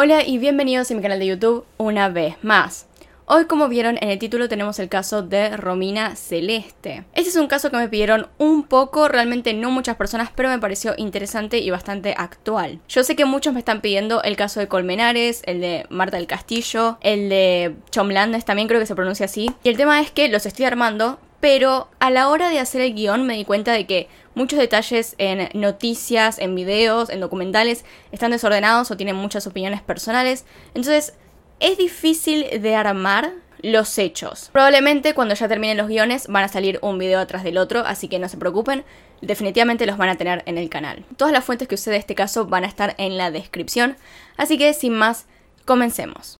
Hola y bienvenidos a mi canal de YouTube una vez más. Hoy como vieron en el título tenemos el caso de Romina Celeste. Este es un caso que me pidieron un poco, realmente no muchas personas, pero me pareció interesante y bastante actual. Yo sé que muchos me están pidiendo el caso de Colmenares, el de Marta del Castillo, el de Chomlandes, también creo que se pronuncia así. Y el tema es que los estoy armando pero a la hora de hacer el guión me di cuenta de que muchos detalles en noticias, en videos, en documentales están desordenados o tienen muchas opiniones personales. Entonces es difícil de armar los hechos. Probablemente cuando ya terminen los guiones van a salir un video atrás del otro, así que no se preocupen, definitivamente los van a tener en el canal. Todas las fuentes que usé de este caso van a estar en la descripción, así que sin más, comencemos.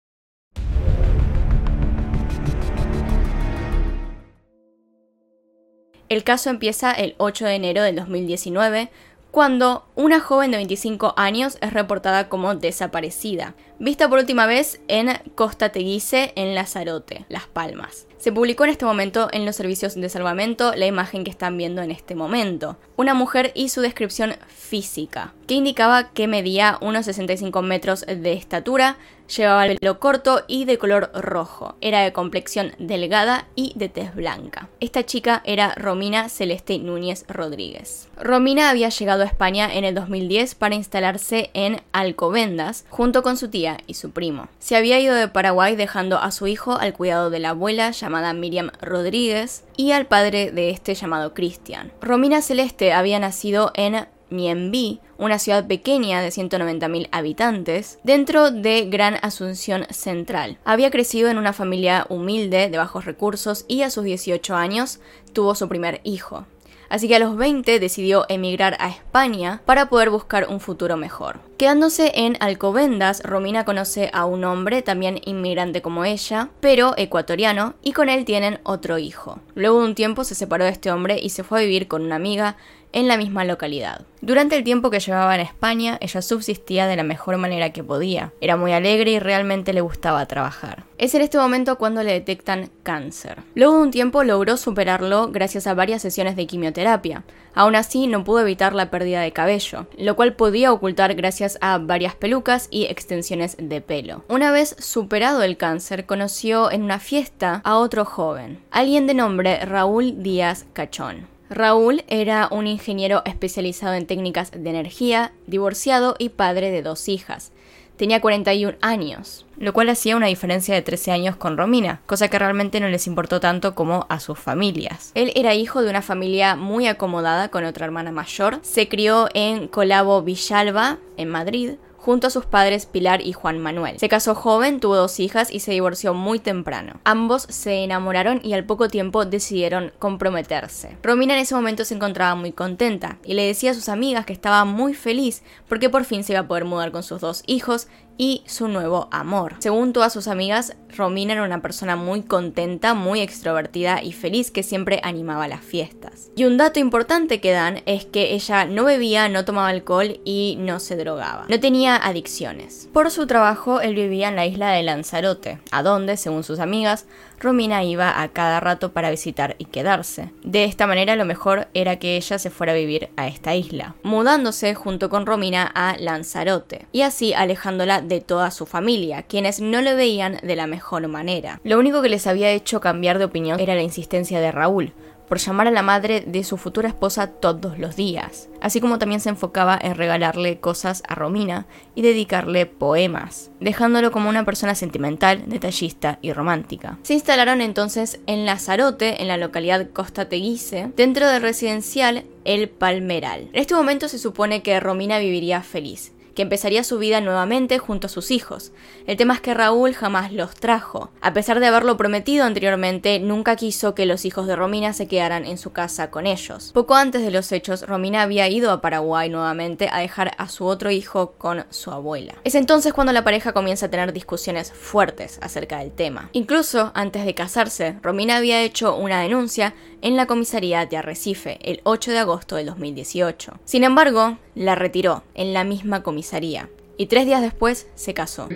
El caso empieza el 8 de enero del 2019, cuando una joven de 25 años es reportada como desaparecida vista por última vez en Costa Teguise, en Lazarote, Las Palmas. Se publicó en este momento en los servicios de salvamento la imagen que están viendo en este momento. Una mujer y su descripción física, que indicaba que medía unos 65 metros de estatura, llevaba el pelo corto y de color rojo, era de complexión delgada y de tez blanca. Esta chica era Romina Celeste Núñez Rodríguez. Romina había llegado a España en el 2010 para instalarse en Alcobendas junto con su tía y su primo. Se había ido de Paraguay dejando a su hijo al cuidado de la abuela llamada Miriam Rodríguez y al padre de este llamado Cristian. Romina Celeste había nacido en Niembi, una ciudad pequeña de 190.000 habitantes, dentro de Gran Asunción Central. Había crecido en una familia humilde, de bajos recursos, y a sus 18 años tuvo su primer hijo así que a los 20 decidió emigrar a España para poder buscar un futuro mejor. Quedándose en Alcobendas, Romina conoce a un hombre, también inmigrante como ella, pero ecuatoriano, y con él tienen otro hijo. Luego de un tiempo se separó de este hombre y se fue a vivir con una amiga, en la misma localidad. Durante el tiempo que llevaba en España, ella subsistía de la mejor manera que podía. Era muy alegre y realmente le gustaba trabajar. Es en este momento cuando le detectan cáncer. Luego de un tiempo logró superarlo gracias a varias sesiones de quimioterapia. Aún así, no pudo evitar la pérdida de cabello, lo cual podía ocultar gracias a varias pelucas y extensiones de pelo. Una vez superado el cáncer, conoció en una fiesta a otro joven, alguien de nombre Raúl Díaz Cachón. Raúl era un ingeniero especializado en técnicas de energía, divorciado y padre de dos hijas. Tenía 41 años, lo cual hacía una diferencia de 13 años con Romina, cosa que realmente no les importó tanto como a sus familias. Él era hijo de una familia muy acomodada con otra hermana mayor, se crió en Colabo Villalba, en Madrid, junto a sus padres Pilar y Juan Manuel. Se casó joven, tuvo dos hijas y se divorció muy temprano. Ambos se enamoraron y al poco tiempo decidieron comprometerse. Romina en ese momento se encontraba muy contenta y le decía a sus amigas que estaba muy feliz porque por fin se iba a poder mudar con sus dos hijos y su nuevo amor. Según todas sus amigas, Romina era una persona muy contenta, muy extrovertida y feliz que siempre animaba las fiestas. Y un dato importante que dan es que ella no bebía, no tomaba alcohol y no se drogaba. No tenía adicciones. Por su trabajo, él vivía en la isla de Lanzarote, a donde, según sus amigas, Romina iba a cada rato para visitar y quedarse. De esta manera lo mejor era que ella se fuera a vivir a esta isla, mudándose junto con Romina a Lanzarote, y así alejándola de toda su familia, quienes no le veían de la mejor manera. Lo único que les había hecho cambiar de opinión era la insistencia de Raúl, por llamar a la madre de su futura esposa todos los días, así como también se enfocaba en regalarle cosas a Romina y dedicarle poemas, dejándolo como una persona sentimental, detallista y romántica. Se instalaron entonces en Lazarote, en la localidad Costa Teguise, dentro del residencial El Palmeral. En este momento se supone que Romina viviría feliz, que empezaría su vida nuevamente junto a sus hijos. El tema es que Raúl jamás los trajo. A pesar de haberlo prometido anteriormente, nunca quiso que los hijos de Romina se quedaran en su casa con ellos. Poco antes de los hechos, Romina había ido a Paraguay nuevamente a dejar a su otro hijo con su abuela. Es entonces cuando la pareja comienza a tener discusiones fuertes acerca del tema. Incluso antes de casarse, Romina había hecho una denuncia en la comisaría de Arrecife el 8 de agosto del 2018. Sin embargo, la retiró en la misma comisaría y tres días después se casó.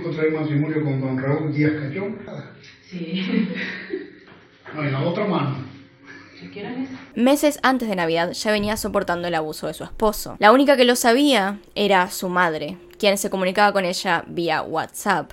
Meses antes de Navidad ya venía soportando el abuso de su esposo. La única que lo sabía era su madre, quien se comunicaba con ella vía WhatsApp.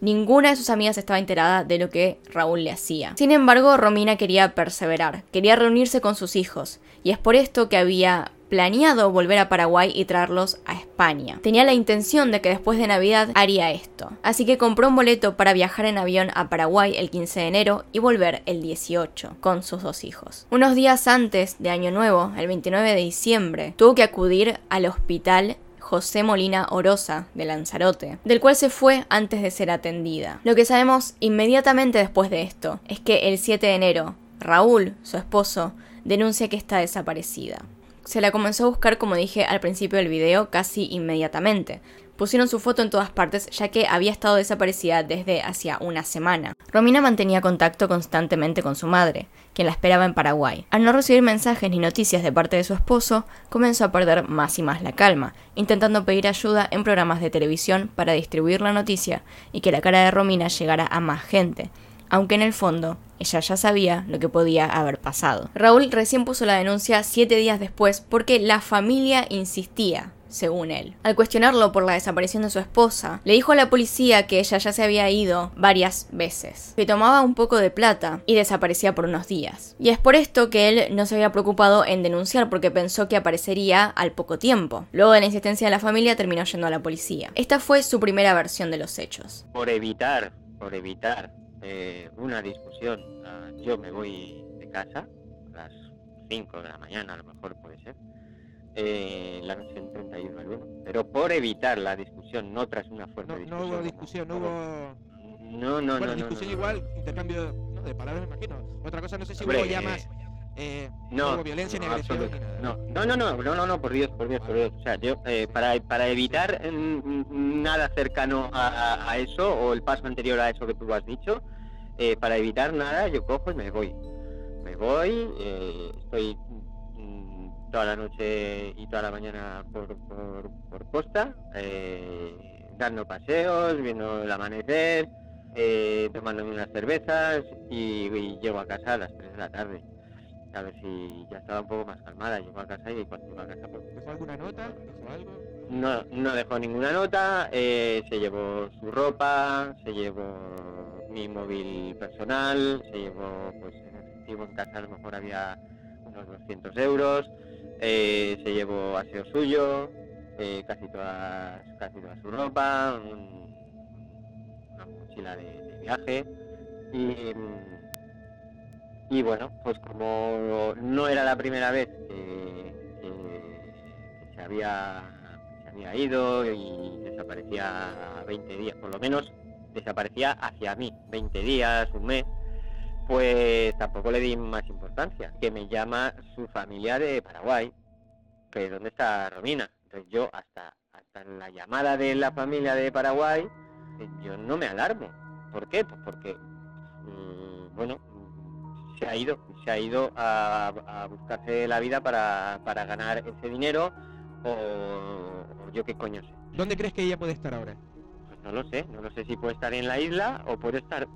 Ninguna de sus amigas estaba enterada de lo que Raúl le hacía. Sin embargo, Romina quería perseverar, quería reunirse con sus hijos, y es por esto que había planeado volver a Paraguay y traerlos a España. Tenía la intención de que después de Navidad haría esto. Así que compró un boleto para viajar en avión a Paraguay el 15 de enero y volver el 18 con sus dos hijos. Unos días antes de Año Nuevo, el 29 de diciembre, tuvo que acudir al hospital José Molina Orosa de Lanzarote, del cual se fue antes de ser atendida. Lo que sabemos inmediatamente después de esto es que el 7 de enero, Raúl, su esposo, denuncia que está desaparecida. Se la comenzó a buscar, como dije al principio del video, casi inmediatamente. Pusieron su foto en todas partes ya que había estado desaparecida desde hacía una semana. Romina mantenía contacto constantemente con su madre, quien la esperaba en Paraguay. Al no recibir mensajes ni noticias de parte de su esposo, comenzó a perder más y más la calma, intentando pedir ayuda en programas de televisión para distribuir la noticia y que la cara de Romina llegara a más gente, aunque en el fondo ella ya sabía lo que podía haber pasado. Raúl recién puso la denuncia siete días después porque la familia insistía según él. Al cuestionarlo por la desaparición de su esposa, le dijo a la policía que ella ya se había ido varias veces, que tomaba un poco de plata y desaparecía por unos días. Y es por esto que él no se había preocupado en denunciar porque pensó que aparecería al poco tiempo. Luego de la insistencia de la familia terminó yendo a la policía. Esta fue su primera versión de los hechos. Por evitar, por evitar eh, una discusión, ah, yo me voy de casa, a las 5 de la mañana a lo mejor puede ser, eh, la noche 31 al pero por evitar la discusión, no tras una fuerte no, discusión. No hubo discusión, no hubo... No, no, no, discusión no, igual, intercambio de palabras, me imagino. Otra cosa, no sé si voy hubo llamas... Eh, no, violencia no, ni No, no, no, no, por Dios, por Dios, por Dios. O sea, yo, eh, para, para evitar mm, mm, nada cercano a, eso, o el paso anterior a eso que tú has dicho, eh, para evitar nada, yo cojo y me voy. Me voy, estoy mm, toda la noche y toda la mañana por, por, costa, dando paseos, viendo el amanecer, tomándome unas cervezas y, y llego a casa a las 3 de la tarde a ver si ya estaba un poco más calmada. Llegó a casa y cuando llegó a casa, pues, ¿Dejó alguna nota? ¿Dejó algo? No, no dejó ninguna nota, eh, se llevó su ropa, se llevó mi móvil personal, se llevó, pues en efectivo en casa a lo mejor había unos 200 euros, eh, se llevó aseo suyo, eh, casi, todas, casi toda su ropa, un, una mochila de viaje y... Mm, y bueno, pues como no era la primera vez que, se, había, había ido y desaparecía 20 días por lo menos, desaparecía hacia mí, 20 días, un mes, pues tampoco le di más importancia, que me llama su familia de Paraguay, que donde está Romina. Entonces yo hasta, hasta la llamada de la familia de Paraguay, yo no me alarmo. ¿Por qué? Pues porque, mm, bueno, se ha ido, se ha ido a, a buscarse la vida para, ganar ese dinero o, yo qué coño sé. ¿Dónde crees que ella puede estar ahora? Pues no lo sé, no lo sé si puede estar en la isla o puede estar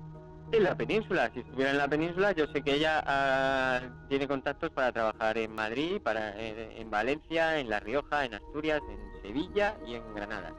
en la península. Si estuviera en la península, yo sé que ella ah, tiene contactos para trabajar en Madrid, para eh, en Valencia, en La Rioja, en Asturias, en Sevilla y en Granada.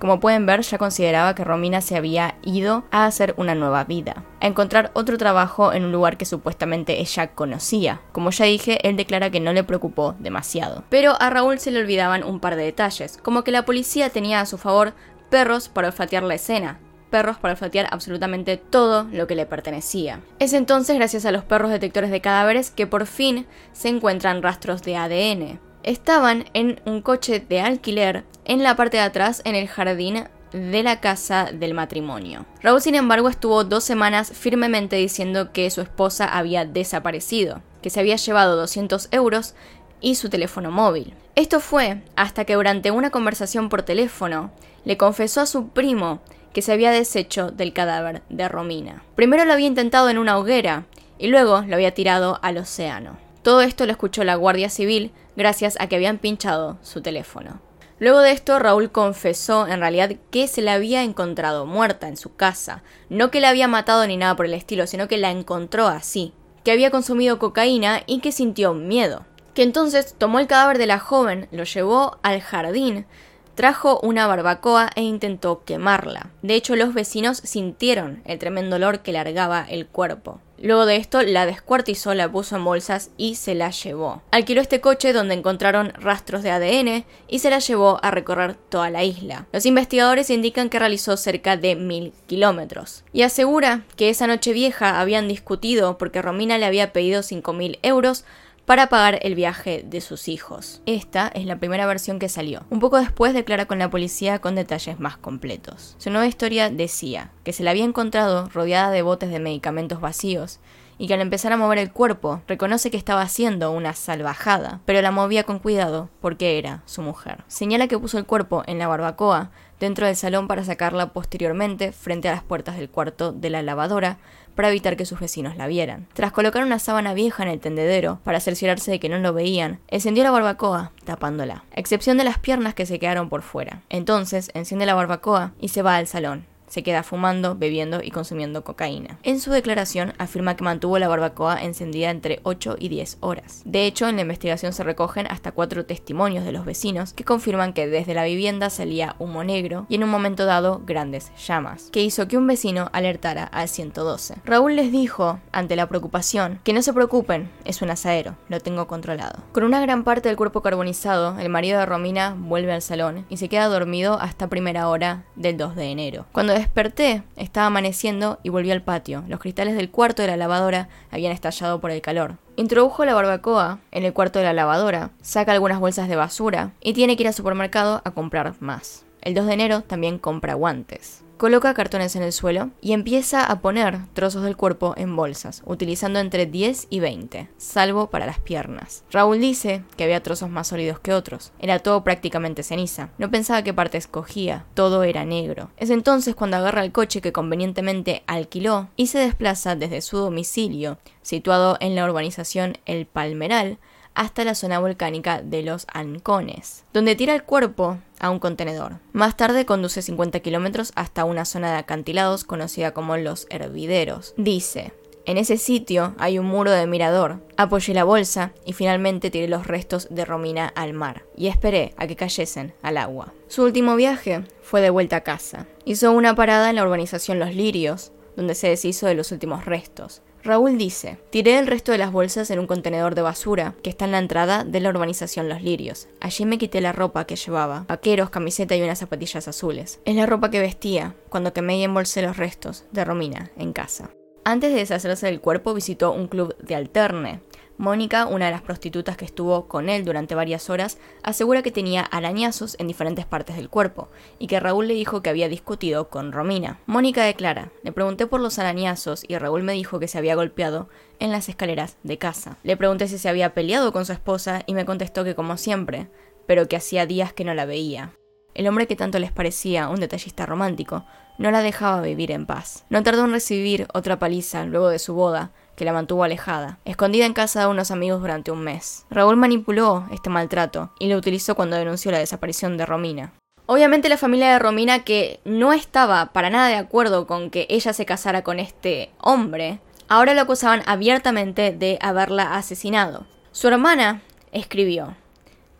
Como pueden ver, ya consideraba que Romina se había ido a hacer una nueva vida, a encontrar otro trabajo en un lugar que supuestamente ella conocía. Como ya dije, él declara que no le preocupó demasiado. Pero a Raúl se le olvidaban un par de detalles, como que la policía tenía a su favor perros para olfatear la escena, perros para olfatear absolutamente todo lo que le pertenecía. Es entonces gracias a los perros detectores de cadáveres que por fin se encuentran rastros de ADN. Estaban en un coche de alquiler en la parte de atrás en el jardín de la casa del matrimonio. Raúl, sin embargo, estuvo dos semanas firmemente diciendo que su esposa había desaparecido, que se había llevado 200 euros y su teléfono móvil. Esto fue hasta que durante una conversación por teléfono le confesó a su primo que se había deshecho del cadáver de Romina. Primero lo había intentado en una hoguera y luego lo había tirado al océano. Todo esto lo escuchó la Guardia Civil gracias a que habían pinchado su teléfono. Luego de esto, Raúl confesó en realidad que se la había encontrado muerta en su casa, no que la había matado ni nada por el estilo, sino que la encontró así, que había consumido cocaína y que sintió miedo, que entonces tomó el cadáver de la joven, lo llevó al jardín, trajo una barbacoa e intentó quemarla. De hecho, los vecinos sintieron el tremendo olor que largaba el cuerpo. Luego de esto, la descuartizó, la puso en bolsas y se la llevó. Alquiló este coche donde encontraron rastros de ADN y se la llevó a recorrer toda la isla. Los investigadores indican que realizó cerca de mil kilómetros. Y asegura que esa noche vieja habían discutido porque Romina le había pedido cinco mil euros para pagar el viaje de sus hijos. Esta es la primera versión que salió. Un poco después declara con la policía con detalles más completos. Su nueva historia decía que se la había encontrado rodeada de botes de medicamentos vacíos y que al empezar a mover el cuerpo reconoce que estaba haciendo una salvajada, pero la movía con cuidado porque era su mujer. Señala que puso el cuerpo en la barbacoa dentro del salón para sacarla posteriormente frente a las puertas del cuarto de la lavadora para evitar que sus vecinos la vieran. Tras colocar una sábana vieja en el tendedero para cerciorarse de que no lo veían, encendió la barbacoa tapándola, excepción de las piernas que se quedaron por fuera. Entonces enciende la barbacoa y se va al salón se queda fumando, bebiendo y consumiendo cocaína. En su declaración afirma que mantuvo la barbacoa encendida entre 8 y 10 horas. De hecho, en la investigación se recogen hasta cuatro testimonios de los vecinos que confirman que desde la vivienda salía humo negro y en un momento dado grandes llamas, que hizo que un vecino alertara al 112. Raúl les dijo, ante la preocupación, que no se preocupen, es un asadero, lo tengo controlado. Con una gran parte del cuerpo carbonizado, el marido de Romina vuelve al salón y se queda dormido hasta primera hora del 2 de enero. Cuando desperté, estaba amaneciendo y volví al patio. Los cristales del cuarto de la lavadora habían estallado por el calor. Introdujo la barbacoa en el cuarto de la lavadora, saca algunas bolsas de basura y tiene que ir al supermercado a comprar más. El 2 de enero también compra guantes. Coloca cartones en el suelo y empieza a poner trozos del cuerpo en bolsas, utilizando entre 10 y 20, salvo para las piernas. Raúl dice que había trozos más sólidos que otros. Era todo prácticamente ceniza. No pensaba qué parte escogía. Todo era negro. Es entonces cuando agarra el coche que convenientemente alquiló y se desplaza desde su domicilio, situado en la urbanización El Palmeral, hasta la zona volcánica de los Ancones, donde tira el cuerpo a un contenedor. Más tarde conduce 50 kilómetros hasta una zona de acantilados conocida como los hervideros. Dice, en ese sitio hay un muro de mirador. Apoyé la bolsa y finalmente tiré los restos de Romina al mar y esperé a que cayesen al agua. Su último viaje fue de vuelta a casa. Hizo una parada en la urbanización Los Lirios, donde se deshizo de los últimos restos Raúl dice, tiré el resto de las bolsas en un contenedor de basura que está en la entrada de la urbanización Los Lirios. Allí me quité la ropa que llevaba, vaqueros, camiseta y unas zapatillas azules. Es la ropa que vestía cuando quemé y embolsé los restos de Romina en casa. Antes de deshacerse del cuerpo visitó un club de alterne. Mónica, una de las prostitutas que estuvo con él durante varias horas, asegura que tenía arañazos en diferentes partes del cuerpo y que Raúl le dijo que había discutido con Romina. Mónica declara, le pregunté por los arañazos y Raúl me dijo que se había golpeado en las escaleras de casa. Le pregunté si se había peleado con su esposa y me contestó que como siempre, pero que hacía días que no la veía. El hombre que tanto les parecía un detallista romántico no la dejaba vivir en paz. No tardó en recibir otra paliza luego de su boda, que la mantuvo alejada, escondida en casa de unos amigos durante un mes. Raúl manipuló este maltrato y lo utilizó cuando denunció la desaparición de Romina. Obviamente la familia de Romina, que no estaba para nada de acuerdo con que ella se casara con este hombre, ahora lo acusaban abiertamente de haberla asesinado. Su hermana escribió,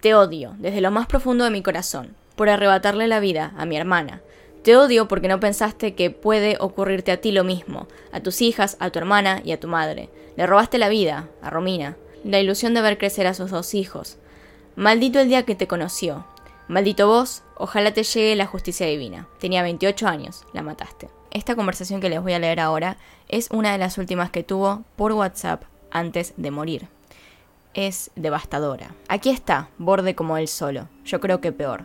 Te odio desde lo más profundo de mi corazón por arrebatarle la vida a mi hermana. Te odio porque no pensaste que puede ocurrirte a ti lo mismo, a tus hijas, a tu hermana y a tu madre. Le robaste la vida, a Romina, la ilusión de ver crecer a sus dos hijos. Maldito el día que te conoció. Maldito vos, ojalá te llegue la justicia divina. Tenía 28 años, la mataste. Esta conversación que les voy a leer ahora es una de las últimas que tuvo por WhatsApp antes de morir. Es devastadora. Aquí está, borde como él solo. Yo creo que peor.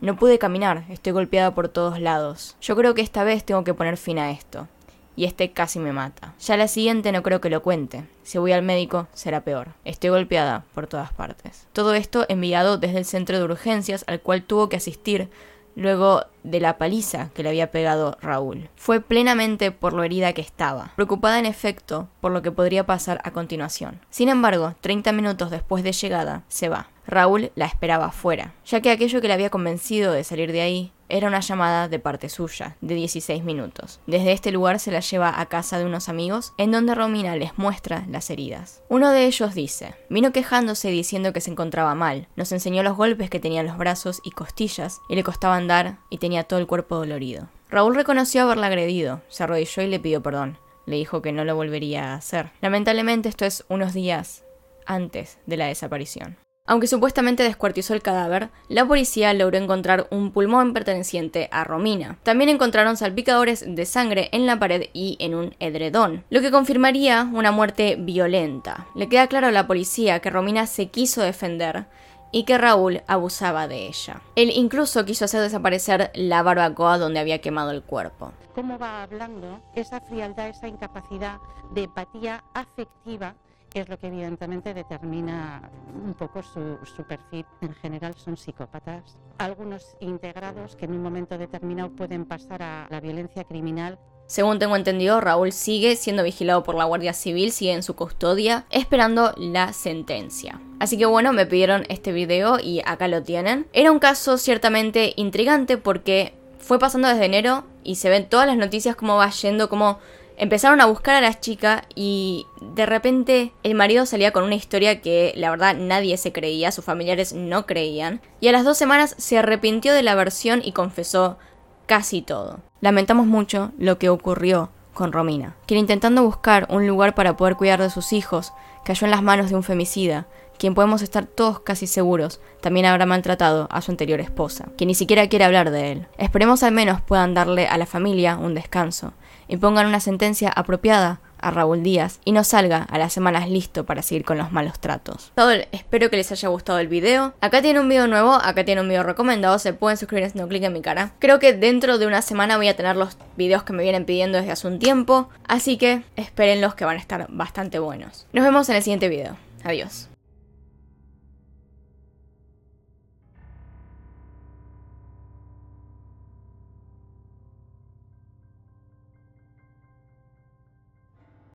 No pude caminar, estoy golpeada por todos lados. Yo creo que esta vez tengo que poner fin a esto. Y este casi me mata. Ya la siguiente no creo que lo cuente. Si voy al médico, será peor. Estoy golpeada por todas partes. Todo esto enviado desde el centro de urgencias al cual tuvo que asistir luego de la paliza que le había pegado Raúl. Fue plenamente por lo herida que estaba, preocupada en efecto por lo que podría pasar a continuación. Sin embargo, 30 minutos después de llegada, se va. Raúl la esperaba afuera, ya que aquello que le había convencido de salir de ahí era una llamada de parte suya, de 16 minutos. Desde este lugar se la lleva a casa de unos amigos, en donde Romina les muestra las heridas. Uno de ellos dice, vino quejándose diciendo que se encontraba mal, nos enseñó los golpes que tenía en los brazos y costillas, y le costaba andar y tenía todo el cuerpo dolorido. Raúl reconoció haberla agredido, se arrodilló y le pidió perdón. Le dijo que no lo volvería a hacer. Lamentablemente esto es unos días antes de la desaparición. Aunque supuestamente descuartizó el cadáver, la policía logró encontrar un pulmón perteneciente a Romina. También encontraron salpicadores de sangre en la pared y en un edredón, lo que confirmaría una muerte violenta. Le queda claro a la policía que Romina se quiso defender y que Raúl abusaba de ella. Él incluso quiso hacer desaparecer la barbacoa donde había quemado el cuerpo. ¿Cómo va hablando? Esa frialdad, esa incapacidad de empatía afectiva que es lo que evidentemente determina un poco su, perfil. En general son psicópatas. Algunos integrados que en un momento determinado pueden pasar a la violencia criminal. Según tengo entendido, Raúl sigue siendo vigilado por la Guardia Civil, sigue en su custodia, esperando la sentencia. Así que bueno, me pidieron este video y acá lo tienen. Era un caso ciertamente intrigante porque fue pasando desde enero y se ven todas las noticias cómo va yendo, cómo Empezaron a buscar a las chicas y de repente el marido salía con una historia que la verdad nadie se creía, sus familiares no creían, y a las dos semanas se arrepintió de la versión y confesó casi todo. Lamentamos mucho lo que ocurrió con Romina, quien intentando buscar un lugar para poder cuidar de sus hijos, cayó en las manos de un femicida, quien podemos estar todos casi seguros también habrá maltratado a su anterior esposa, que ni siquiera quiere hablar de él. Esperemos al menos puedan darle a la familia un descanso y pongan una sentencia apropiada a Raúl Díaz y no salga a las semanas listo para seguir con los malos tratos. Todo, espero que les haya gustado el video. Acá tiene un video nuevo, acá tiene un video recomendado, se pueden suscribir haciendo clic en mi cara. Creo que dentro de una semana voy a tener los videos que me vienen pidiendo desde hace un tiempo, así que esperen los que van a estar bastante buenos. Nos vemos en el siguiente video. Adiós.